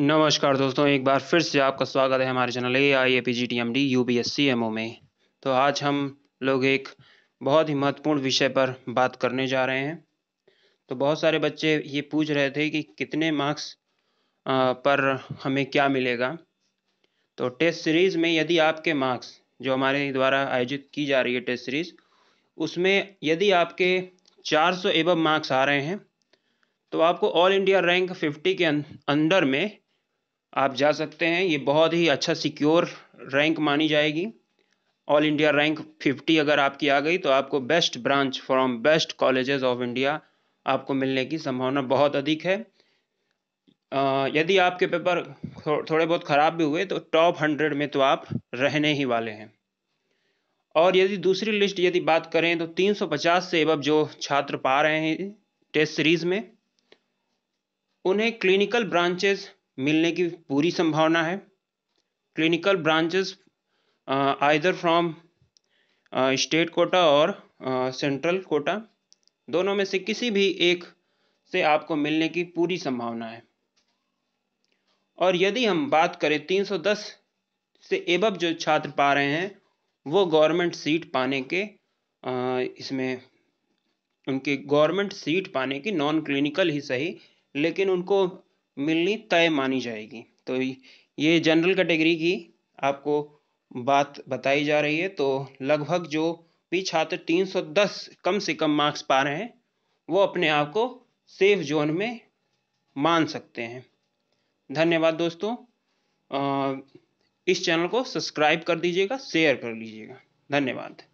नमस्कार दोस्तों एक बार फिर से आपका स्वागत है हमारे channel A I A P G T M D U B S C M O में तो आज हम लोग एक बहुत ही महत्वपूर्ण विषय पर बात करने जा रहे हैं तो बहुत सारे बच्चे ये पूछ रहे थे कि कितने मार्क्स पर हमें क्या मिलेगा तो टेस्ट सीरीज़ में यदि आपके मार्क्स जो हमारे द्वारा आयोजित की जा रही है टेस्ट सीरीज़ उसमें यदि आपके चार सौ एवं मार्क्स आ रहे हैं तो आपको ऑल इंडिया रैंक 50 के अंदर में आप जा सकते हैं ये बहुत ही अच्छा सिक्योर रैंक मानी जाएगी ऑल इंडिया रैंक 50 अगर आपकी आ गई तो आपको best branch from best colleges of India आपको मिलने की संभावना बहुत अधिक है यदि आपके पेपर थोड़े बहुत ख़राब भी हुए तो टॉप हंड्रेड में तो आप रहने ही वाले हैं और यदि दूसरी लिस्ट यदि बात करें तो 350 से अब जो छात्र पा रहे हैं टेस्ट सीरीज़ में उन्हें क्लिनिकल ब्रांचेज मिलने की पूरी संभावना है clinical branches either from state quota और सेंट्रल uh, कोटा दोनों में से किसी भी एक से आपको मिलने की पूरी संभावना है और यदि हम बात करें 310 से एबब जो छात्र पा रहे हैं वो गवर्नमेंट सीट पाने के आ, uh, इसमें उनके गवर्नमेंट सीट पाने की नॉन क्लिनिकल ही सही लेकिन उनको मिलनी तय मानी जाएगी तो ये जनरल कैटेगरी की आपको बात बताई जा रही है तो लगभग जो भी छात्र 310 कम से कम मार्क्स पा रहे हैं वो अपने आप को सेफ जोन में मान सकते हैं धन्यवाद दोस्तों इस चैनल को सब्सक्राइब कर दीजिएगा शेयर कर लीजिएगा धन्यवाद